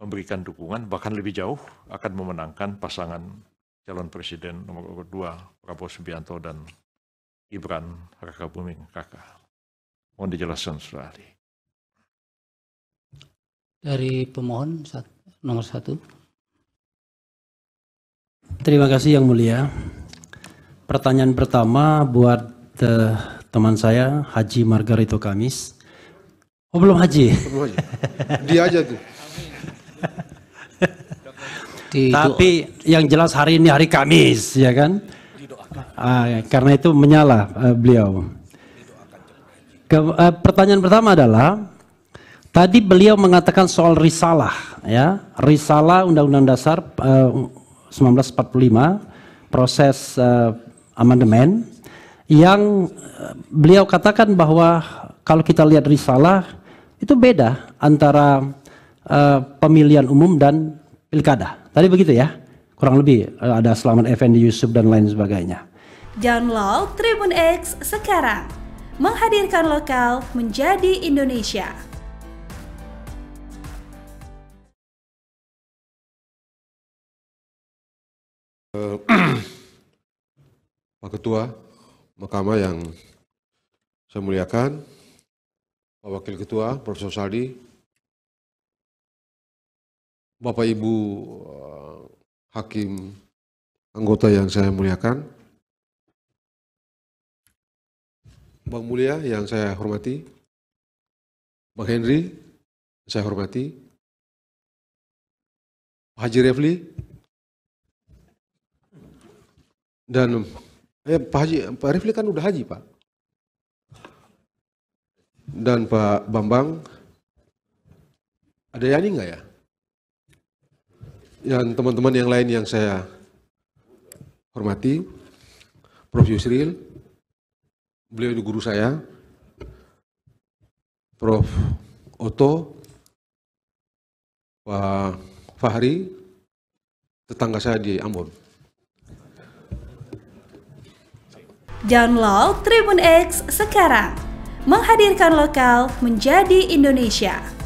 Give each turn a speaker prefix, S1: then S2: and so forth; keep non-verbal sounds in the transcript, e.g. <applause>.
S1: memberikan dukungan bahkan lebih jauh akan memenangkan pasangan calon presiden nomor urut 2 Prabowo Subianto dan Gibran Raka Buming Raka.
S2: Mohon dijelaskan Saudara Ali.
S1: Dari pemohon
S3: nomor satu. Terima kasih Yang Mulia. Pertanyaan pertama buat uh, teman saya Haji Margarito Kamis. Oh belum haji. Belum haji. Dia aja tuh. Tapi yang jelas hari ini hari Kamis, ya kan? Ah, ya, karena itu menyala uh, beliau. Ke, uh, pertanyaan pertama adalah tadi beliau mengatakan soal risalah, ya, risalah Undang-Undang Dasar eh, uh, 1945 proses uh, amandemen yang beliau katakan bahwa kalau kita lihat risalah itu beda antara uh, pemilihan umum dan pilkada. Tadi begitu ya, kurang lebih eh, ada Selamat Effendi Yusuf dan lain sebagainya. Download Tribun X sekarang, menghadirkan lokal menjadi Indonesia.
S2: Eh, <clears throat>
S1: Pak Ketua Mahkamah yang saya muliakan, Pak Wakil Ketua Profesor Sali, Bapak Ibu eh, Hakim
S2: anggota yang saya muliakan, Bang Mulia yang saya hormati, Bang Henry saya hormati,
S1: Pak Haji Refli, dan eh, Pak Haji, Pak Refli kan udah haji Pak, dan Pak Bambang, ada Yani nggak ya? dan teman-teman yang lain yang saya hormati, Prof. Yusril, beliau ini guru saya, Prof. Oto, Pak Fahri, tetangga saya di Ambon.
S3: Download Tribun X sekarang, menghadirkan lokal menjadi Indonesia.